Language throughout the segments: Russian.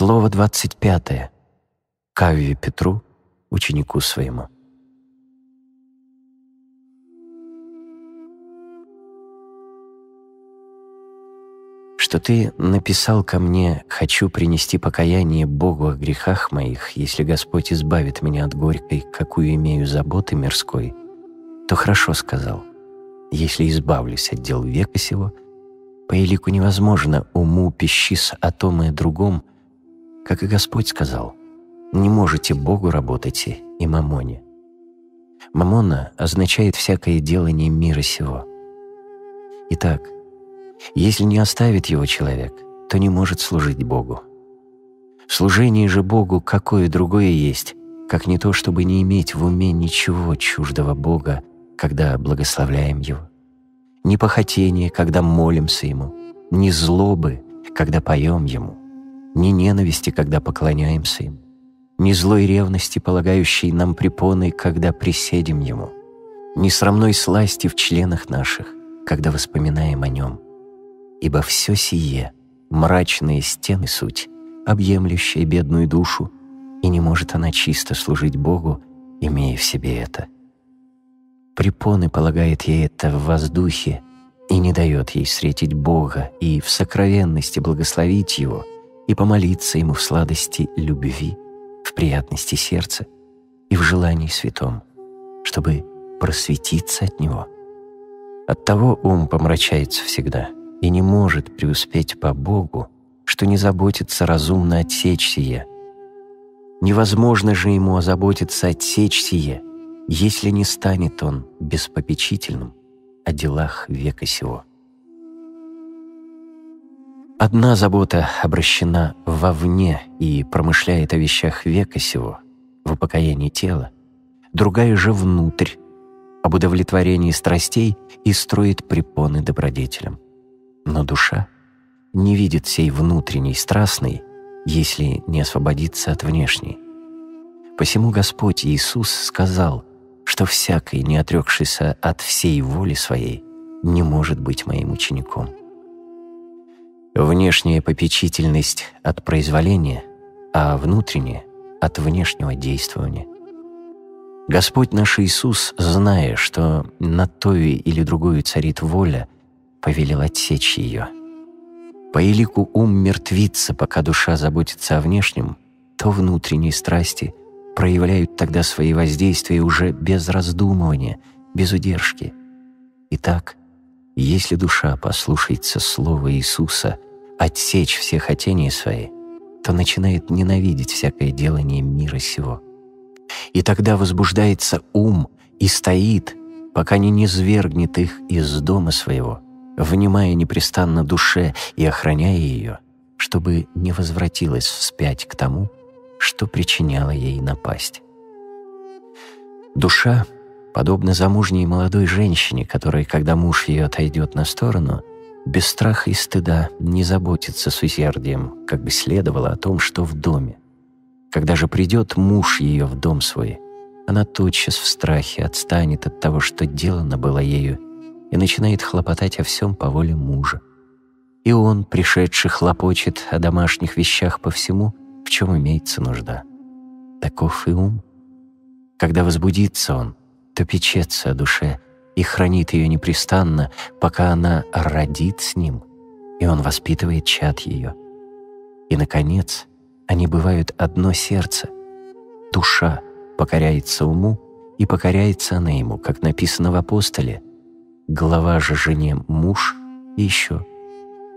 Слово 25. Кавве Петру, ученику своему. Что ты написал ко мне «Хочу принести покаяние Богу о грехах моих, если Господь избавит меня от горькой, какую имею заботы мирской», то хорошо сказал, «Если избавлюсь от дел века сего», по елику невозможно уму пищис о том и другом — как и Господь сказал, «Не можете Богу работать и мамоне». Мамона означает всякое делание мира сего. Итак, если не оставит его человек, то не может служить Богу. Служение же Богу какое другое есть, как не то, чтобы не иметь в уме ничего чуждого Бога, когда благословляем Его, ни похотения, когда молимся Ему, ни злобы, когда поем Ему — ни ненависти, когда поклоняемся им, ни злой ревности, полагающей нам препоны, когда приседим ему, ни срамной сласти в членах наших, когда воспоминаем о нем. Ибо все сие — мрачные стены суть, объемлющая бедную душу, и не может она чисто служить Богу, имея в себе это. Препоны полагает ей это в воздухе и не дает ей встретить Бога и в сокровенности благословить Его — и помолиться ему в сладости любви, в приятности сердца и в желании святом, чтобы просветиться от него. Оттого ум помрачается всегда и не может преуспеть по Богу, что не заботится разумно отсечь сие. Невозможно же ему озаботиться отсечь сие, если не станет он беспопечительным о делах века сего. Одна забота обращена вовне и промышляет о вещах века сего, в упокоении тела, другая же внутрь, об удовлетворении страстей и строит препоны добродетелям. Но душа не видит сей внутренней страстной, если не освободится от внешней. Посему Господь Иисус сказал, что всякий, не отрекшийся от всей воли своей, не может быть моим учеником. Внешняя попечительность от произволения, а внутренняя — от внешнего действования. Господь наш Иисус, зная, что на той или другую царит воля, повелел отсечь ее. По елику ум мертвится, пока душа заботится о внешнем, то внутренние страсти проявляют тогда свои воздействия уже без раздумывания, без удержки. Итак, если душа послушается слова Иисуса — отсечь все хотения свои, то начинает ненавидеть всякое делание мира сего. И тогда возбуждается ум и стоит, пока не низвергнет их из дома своего, внимая непрестанно душе и охраняя ее, чтобы не возвратилась вспять к тому, что причиняло ей напасть. Душа подобно замужней молодой женщине, которая, когда муж ее отойдет на сторону, без страха и стыда, не заботится с усердием, как бы следовало о том, что в доме. Когда же придет муж ее в дом свой, она тотчас в страхе отстанет от того, что делано было ею, и начинает хлопотать о всем по воле мужа. И он, пришедший, хлопочет о домашних вещах по всему, в чем имеется нужда. Таков и ум. Когда возбудится он, то печется о душе – и хранит ее непрестанно, пока она родит с ним, и он воспитывает чад ее. И, наконец, они бывают одно сердце. Душа покоряется уму, и покоряется она ему, как написано в апостоле. Глава же жене муж и еще.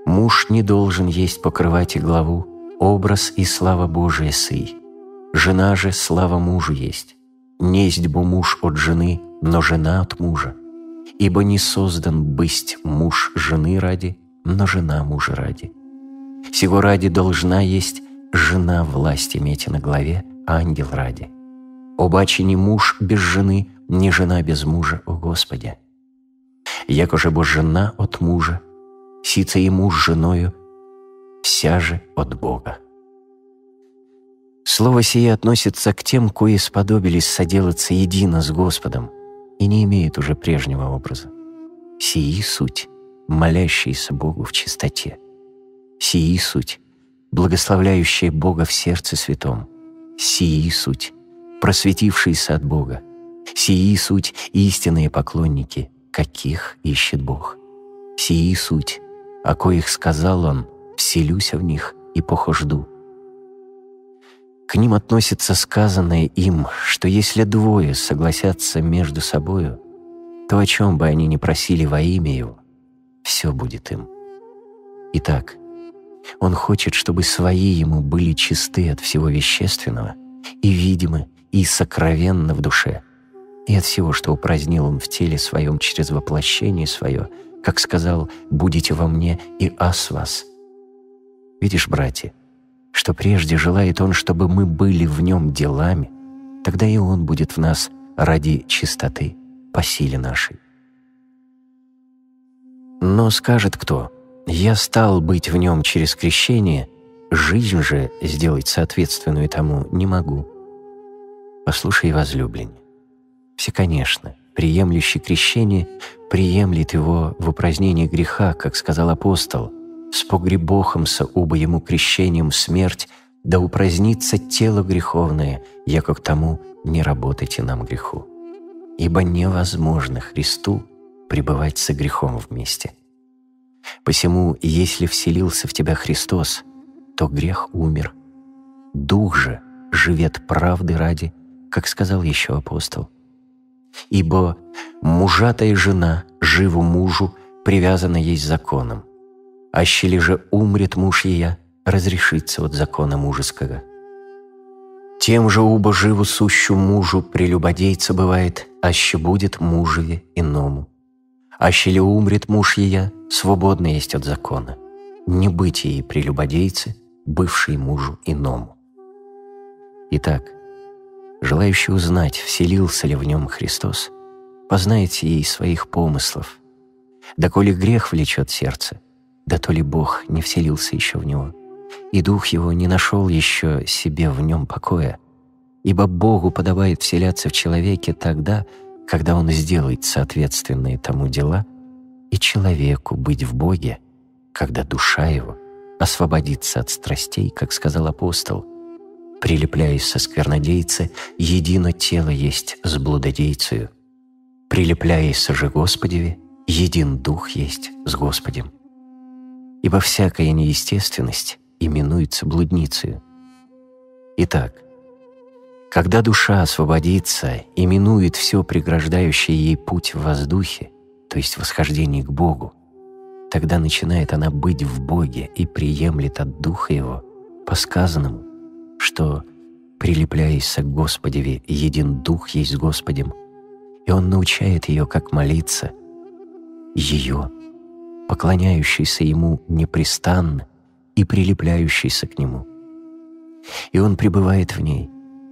Муж не должен есть покрывать и главу, образ и слава Божия сый. Жена же слава мужу есть. Не есть бы муж от жены, но жена от мужа. Ибо не создан бысть муж жены ради, но жена мужа ради. Сего ради должна есть жена власть иметь на главе, а ангел ради. Обаче не муж без жены, не жена без мужа, у Господа. Як уже бо жена от мужа, сіце и муж женою, вся же от Бога. Слово сие относится к тем, кои сподобились соделаться едино с Господом – и не имеет уже прежнего образа. Сии суть, молящиеся Богу в чистоте. Сии суть, благословляющая Бога в сердце святом. Сии суть, просветившиеся от Бога. Сии суть истинные поклонники, каких ищет Бог. Сии суть, о коих сказал Он, вселюся в них и похожду. К ним относится сказанное им, что если двое согласятся между собою, то о чем бы они ни просили во имя Его, все будет им. Итак, Он хочет, чтобы свои Ему были чисты от всего вещественного и видимы, и сокровенно в душе, и от всего, что упразднил Он в теле своем через воплощение свое, как сказал «Будете во мне, и ас вас». Видишь, братья, что прежде желает Он, чтобы мы были в Нем делами, тогда и Он будет в нас ради чистоты, по силе нашей. Но скажет кто, «Я стал быть в Нем через крещение, жизнь же сделать соответственную тому не могу». Послушай, возлюбленный, все, конечно, приемлющий крещение, приемлет его в упразднении греха, как сказал апостол – с погребохомся оба ему крещением смерть, да упразднится тело греховное, яко к тому не работайте нам греху. Ибо невозможно Христу пребывать со грехом вместе. Посему, если вселился в тебя Христос, то грех умер. Дух же живет правды ради, как сказал еще апостол. Ибо мужатая жена живу мужу, привязана есть законом, аще же умрет муж ее, разрешится от закона мужеского. Тем же убо живу сущу мужу прелюбодейца бывает, аще будет мужеве иному. Аще ли умрет муж ее, свободно есть от закона. Не быть ей прелюбодейцы, бывшей мужу иному. Итак, желающий узнать, вселился ли в нем Христос, познайте ей своих помыслов. Да коли грех влечет сердце – да то ли Бог не вселился еще в него, и дух его не нашел еще себе в нем покоя, ибо Богу подобает вселяться в человеке тогда, когда он сделает соответственные тому дела, и человеку быть в Боге, когда душа его освободится от страстей, как сказал апостол, прилепляясь со сквернодейцы, едино тело есть с блудодейцею, прилепляясь же Господеве, един дух есть с Господем ибо всякая неестественность именуется блудницей. Итак, когда душа освободится и минует все преграждающее ей путь в воздухе, то есть восхождение к Богу, тогда начинает она быть в Боге и приемлет от Духа Его по сказанному, что «прилепляйся к Господеве, един Дух есть с Господем», и Он научает ее, как молиться, ее поклоняющийся ему непрестанно и прилепляющийся к нему. И он пребывает в ней,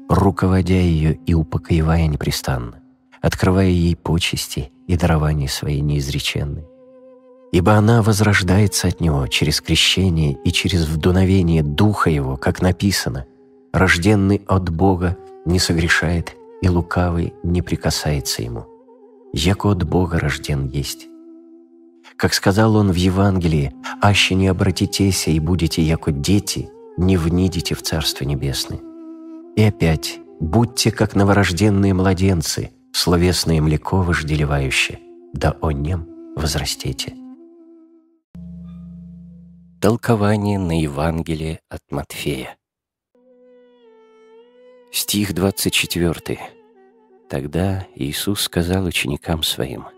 руководя ее и упокоивая непрестанно, открывая ей почести и дарования свои неизреченные. Ибо она возрождается от него через крещение и через вдуновение Духа Его, как написано, «Рожденный от Бога не согрешает, и лукавый не прикасается ему. Яко от Бога рожден есть, как сказал он в Евангелии, «Аще не обратитесь и будете, яко дети, не внидите в Царство Небесное». И опять, «Будьте, как новорожденные младенцы, словесное млеко вожделевающее, да о нем возрастите». Толкование на Евангелие от Матфея Стих 24. «Тогда Иисус сказал ученикам Своим –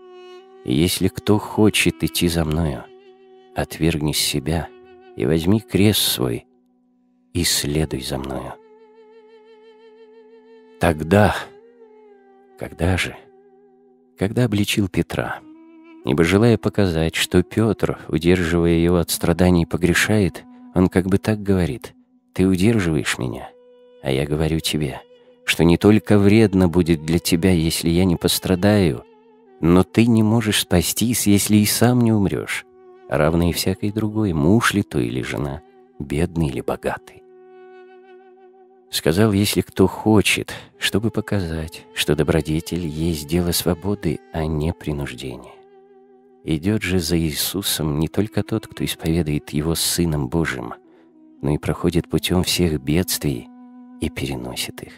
если кто хочет идти за мною, отвергни себя и возьми крест свой и следуй за мною. Тогда, когда же, когда обличил Петра, ибо желая показать, что Петр, удерживая его от страданий, погрешает, он как бы так говорит, «Ты удерживаешь меня, а я говорю тебе, что не только вредно будет для тебя, если я не пострадаю, — но ты не можешь спастись, если и сам не умрешь, равно и всякой другой, муж ли то или жена, бедный или богатый. Сказал, если кто хочет, чтобы показать, что добродетель есть дело свободы, а не принуждения. Идет же за Иисусом не только тот, кто исповедует Его Сыном Божьим, но и проходит путем всех бедствий и переносит их.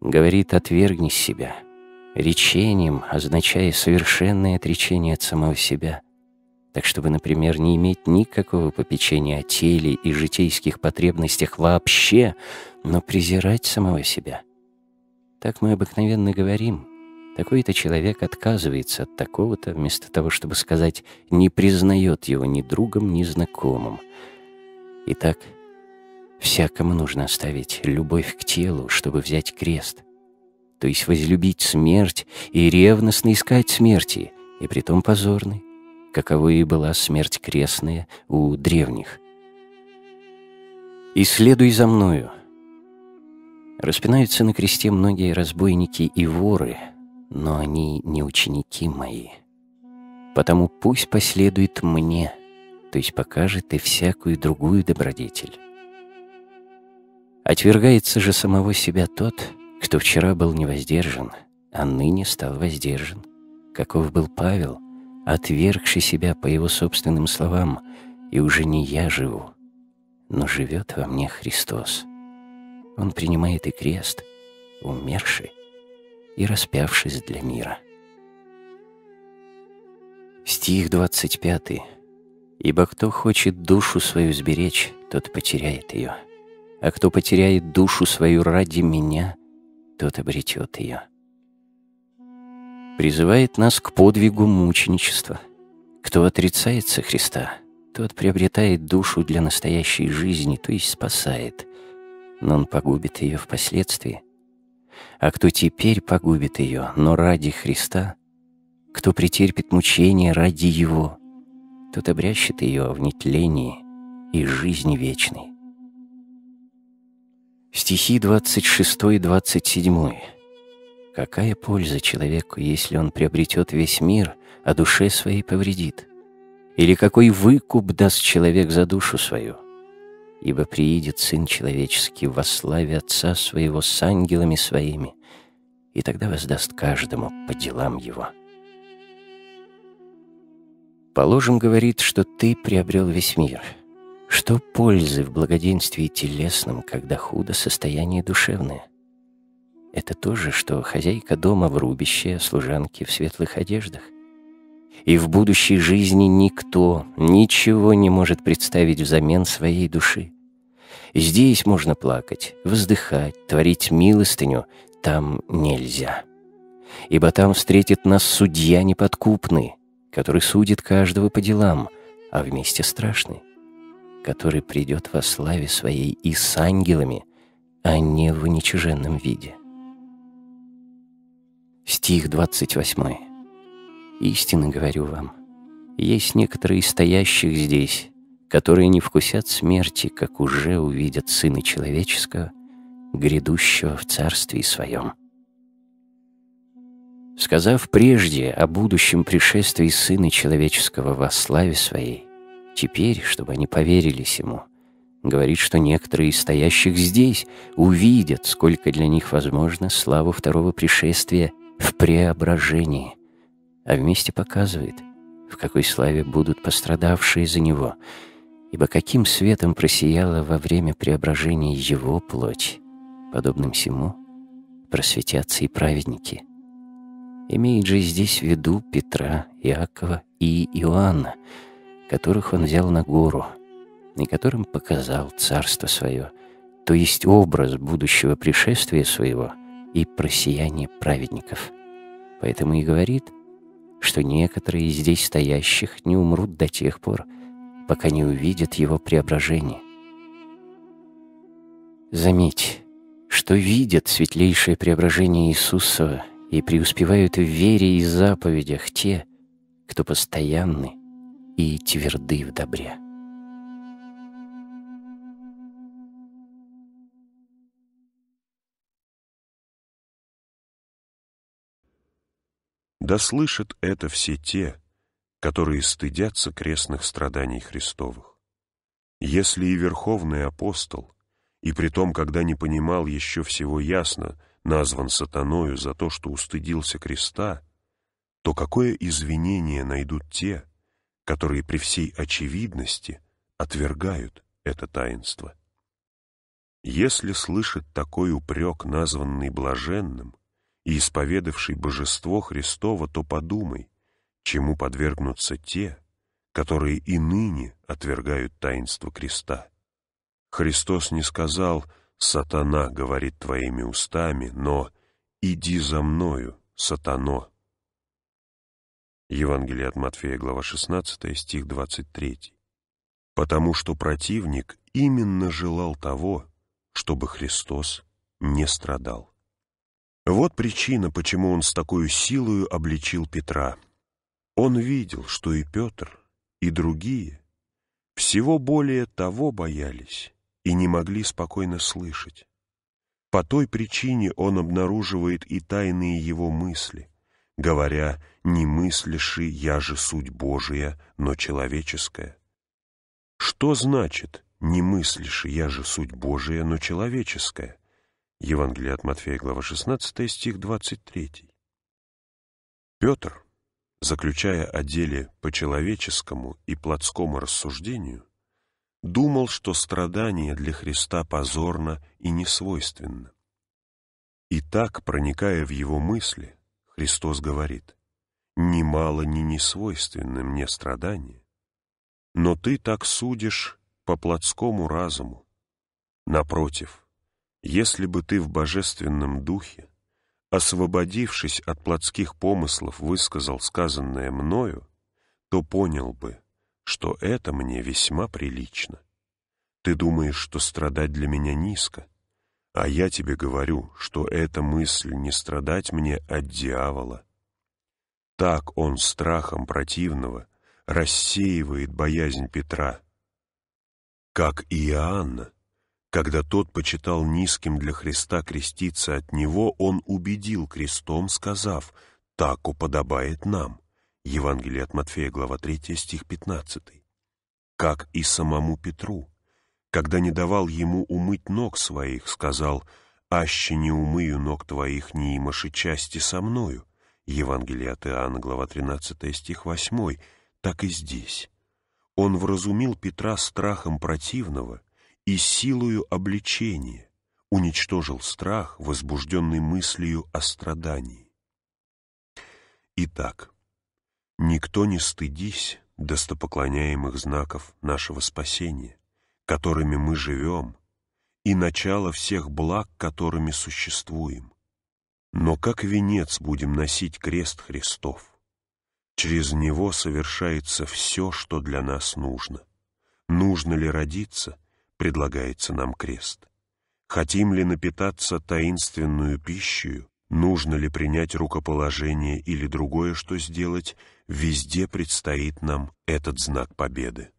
Говорит, отвергни себя — речением, означая совершенное отречение от самого себя. Так чтобы, например, не иметь никакого попечения о теле и житейских потребностях вообще, но презирать самого себя. Так мы обыкновенно говорим. Такой-то человек отказывается от такого-то, вместо того, чтобы сказать «не признает его ни другом, ни знакомым». Итак, всякому нужно оставить любовь к телу, чтобы взять крест — то есть возлюбить смерть и ревностно искать смерти, и притом позорной, каковы и была смерть крестная у древних. «И следуй за мною». Распинаются на кресте многие разбойники и воры, но они не ученики мои. Потому пусть последует мне, то есть покажет и всякую другую добродетель. Отвергается же самого себя тот, кто вчера был невоздержан, а ныне стал воздержан. Каков был Павел, отвергший себя по его собственным словам, и уже не я живу, но живет во мне Христос. Он принимает и крест, умерший и распявшись для мира. Стих 25. «Ибо кто хочет душу свою сберечь, тот потеряет ее, а кто потеряет душу свою ради Меня — тот обретет ее. Призывает нас к подвигу мученичества. Кто отрицается Христа, тот приобретает душу для настоящей жизни, то есть спасает, но он погубит ее впоследствии. А кто теперь погубит ее, но ради Христа, кто претерпит мучение ради Его, тот обрящет ее в нетлении и жизни вечной. Стихи 26 и 27. «Какая польза человеку, если он приобретет весь мир, а душе своей повредит? Или какой выкуп даст человек за душу свою? Ибо приидет Сын Человеческий во славе Отца Своего с ангелами Своими, и тогда воздаст каждому по делам его». Положим, говорит, что ты приобрел весь мир — что пользы в благоденствии телесном, когда худо состояние душевное? Это то же, что хозяйка дома в рубище, служанки в светлых одеждах. И в будущей жизни никто ничего не может представить взамен своей души. Здесь можно плакать, вздыхать, творить милостыню, там нельзя. Ибо там встретит нас судья неподкупный, который судит каждого по делам, а вместе страшный который придет во славе своей и с ангелами, а не в уничиженном виде. Стих 28. «Истинно говорю вам, есть некоторые стоящих здесь, которые не вкусят смерти, как уже увидят Сына Человеческого, грядущего в Царстве Своем». Сказав прежде о будущем пришествии Сына Человеческого во славе Своей, Теперь, чтобы они поверились ему, говорит, что некоторые из стоящих здесь увидят, сколько для них возможно славу второго пришествия в преображении, а вместе показывает, в какой славе будут пострадавшие за него, ибо каким светом просияла во время преображения его плоть, подобным всему просветятся и праведники. Имеет же здесь в виду Петра, Иакова и Иоанна — которых он взял на гору и которым показал царство свое, то есть образ будущего пришествия своего и просияние праведников. Поэтому и говорит, что некоторые из здесь стоящих не умрут до тех пор, пока не увидят его преображение. Заметь, что видят светлейшее преображение Иисусова и преуспевают в вере и заповедях те, кто постоянны и тверды в добре. Да слышат это все те, которые стыдятся крестных страданий Христовых. Если и верховный апостол, и при том, когда не понимал еще всего ясно, назван сатаною за то, что устыдился креста, то какое извинение найдут те, которые при всей очевидности отвергают это таинство. Если слышит такой упрек, названный блаженным, и исповедавший божество Христово, то подумай, чему подвергнутся те, которые и ныне отвергают таинство креста. Христос не сказал «Сатана говорит твоими устами», но «Иди за мною, сатано, Евангелие от Матфея, глава 16, стих 23. Потому что противник именно желал того, чтобы Христос не страдал. Вот причина, почему он с такой силою обличил Петра. Он видел, что и Петр, и другие всего более того боялись и не могли спокойно слышать. По той причине он обнаруживает и тайные его мысли, говоря, «Не мыслиши, я же суть Божия, но человеческая». Что значит «не мыслиши я же суть Божия, но человеческая»? Евангелие от Матфея, глава 16, стих 23. Петр, заключая о деле по человеческому и плотскому рассуждению, думал, что страдание для Христа позорно и несвойственно. И так, проникая в его мысли, Христос говорит, мало не несвойственны мне страдания, но ты так судишь по плотскому разуму. Напротив, если бы ты в божественном духе, освободившись от плотских помыслов, высказал сказанное мною, то понял бы, что это мне весьма прилично. Ты думаешь, что страдать для меня низко, а я тебе говорю, что эта мысль не страдать мне от дьявола. Так он страхом противного рассеивает боязнь Петра. Как и Иоанна, когда тот почитал низким для Христа креститься от него, он убедил крестом, сказав «Так уподобает нам». Евангелие от Матфея, глава 3, стих 15. Как и самому Петру когда не давал ему умыть ног своих, сказал «Аще не умыю ног твоих, не имаши части со мною». Евангелие от Иоанна, глава 13, стих 8, так и здесь. Он вразумил Петра страхом противного и силою обличения, уничтожил страх, возбужденный мыслью о страдании. Итак, никто не стыдись достопоклоняемых знаков нашего спасения, которыми мы живем, и начало всех благ, которыми существуем. Но как венец будем носить крест Христов? Через него совершается все, что для нас нужно. Нужно ли родиться, предлагается нам крест. Хотим ли напитаться таинственную пищей, нужно ли принять рукоположение или другое, что сделать, везде предстоит нам этот знак победы.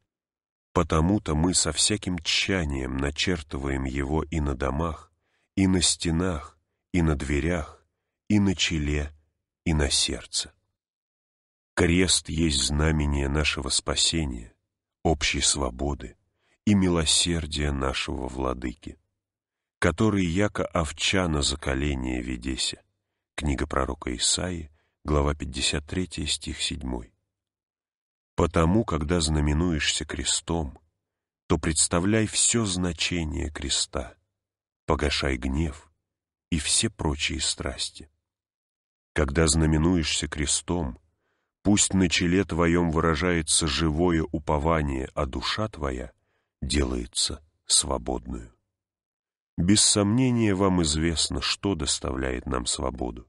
Потому-то мы со всяким тщанием начертываем его и на домах, и на стенах, и на дверях, и на челе, и на сердце. Крест есть знамение нашего спасения, общей свободы и милосердия нашего владыки, который яко овча на заколение ведесе. Книга пророка Исаии, глава 53, стих 7. Потому, когда знаменуешься крестом, то представляй все значение креста, погашай гнев и все прочие страсти. Когда знаменуешься крестом, пусть на челе твоем выражается живое упование, а душа твоя делается свободную. Без сомнения вам известно, что доставляет нам свободу.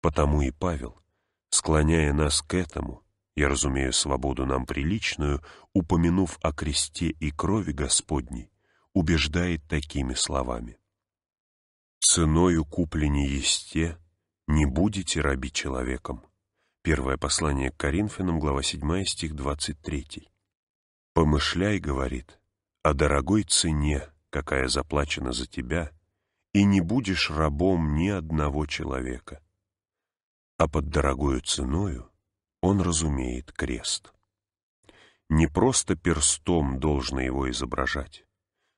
Потому и Павел, склоняя нас к этому, я разумею свободу нам приличную, упомянув о кресте и крови Господней, убеждает такими словами. «Ценою куплени есте, не будете раби человеком». Первое послание к Коринфянам, глава 7, стих 23. «Помышляй, — говорит, — о дорогой цене, какая заплачена за тебя, и не будешь рабом ни одного человека. А под дорогою ценою — он разумеет крест. Не просто перстом должно его изображать,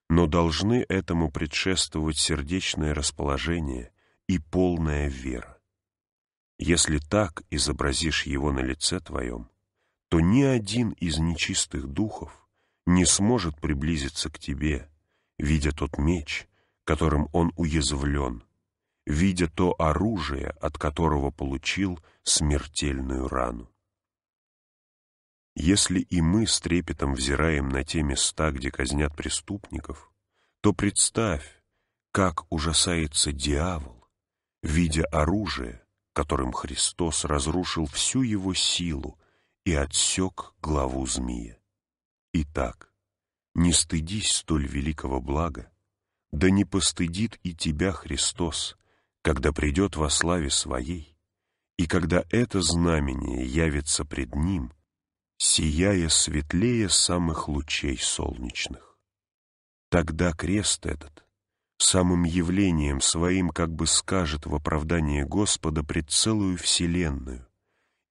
но должны этому предшествовать сердечное расположение и полная вера. Если так изобразишь его на лице твоем, то ни один из нечистых духов не сможет приблизиться к тебе, видя тот меч, которым он уязвлен, видя то оружие, от которого получил смертельную рану. Если и мы с трепетом взираем на те места, где казнят преступников, то представь, как ужасается дьявол, видя оружие, которым Христос разрушил всю его силу и отсек главу змея. Итак, не стыдись столь великого блага, да не постыдит и тебя Христос, когда придет во славе Своей, и когда это знамение явится пред Ним, сияя светлее самых лучей солнечных. Тогда крест этот, самым явлением своим как бы скажет в оправдание Господа пред целую вселенную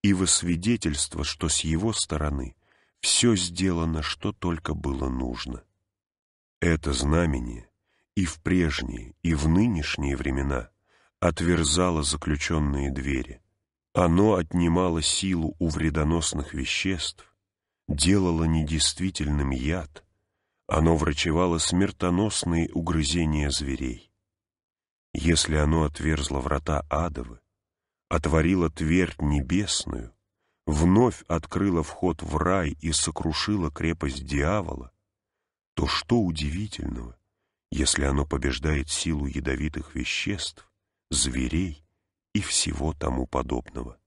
и во свидетельство, что с его стороны все сделано, что только было нужно. Это знамение и в прежние, и в нынешние времена отверзало заключенные двери, оно отнимало силу у вредоносных веществ, делало недействительным яд, оно врачевало смертоносные угрызения зверей. Если оно отверзло врата адовы, отворило твердь небесную, вновь открыло вход в рай и сокрушило крепость дьявола, то что удивительного, если оно побеждает силу ядовитых веществ, зверей и всего тому подобного.